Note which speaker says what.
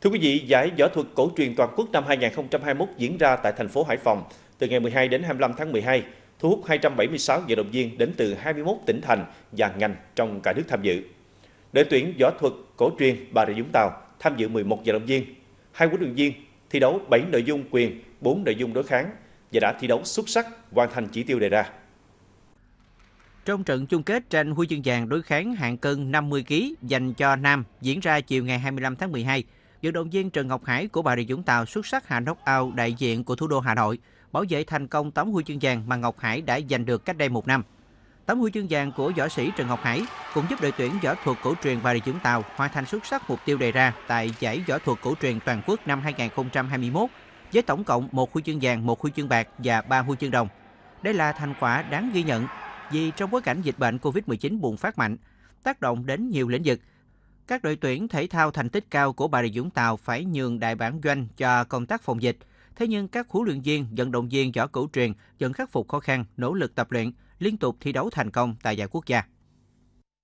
Speaker 1: Thưa quý vị, giải võ thuật cổ truyền toàn quốc năm 2021 diễn ra tại thành phố Hải Phòng từ ngày 12 đến 25 tháng 12, thu hút 276 vận động viên đến từ 21 tỉnh thành và ngành trong cả nước tham dự. Đội tuyển võ thuật cổ truyền Bà Rịa Vũng Tàu tham dự 11 vận động viên, hai huấn luyện viên thi đấu 7 nội dung quyền, 4 nội dung đối kháng và đã thi đấu xuất sắc hoàn thành chỉ tiêu đề ra.
Speaker 2: Trong trận chung kết tranh huy chương vàng đối kháng hạng cân 50 kg dành cho nam diễn ra chiều ngày 25 tháng 12, vận động viên Trần Ngọc Hải của Bà Rịa Vũng Tàu xuất sắc hạ knock out đại diện của thủ đô Hà Nội, bảo vệ thành công tấm huy chương vàng mà Ngọc Hải đã giành được cách đây một năm. Tấm huy chương vàng của võ sĩ Trần Ngọc Hải cũng giúp đội tuyển võ thuật cổ truyền Bà Rịa Vũng Tàu hoàn thành xuất sắc mục tiêu đề ra tại giải võ thuật cổ truyền toàn quốc năm 2021 với tổng cộng một huy chương vàng, một huy chương bạc và ba huy chương đồng. Đây là thành quả đáng ghi nhận vì trong bối cảnh dịch bệnh COVID-19 bùng phát mạnh, tác động đến nhiều lĩnh vực, các đội tuyển thể thao thành tích cao của Bà Rịa Vũng Tàu phải nhường đại bản doanh cho công tác phòng dịch. Thế nhưng các huấn luyện viên, vận động viên võ cổ truyền vẫn khắc phục khó khăn, nỗ lực tập luyện, liên tục thi đấu thành công tại giải quốc gia.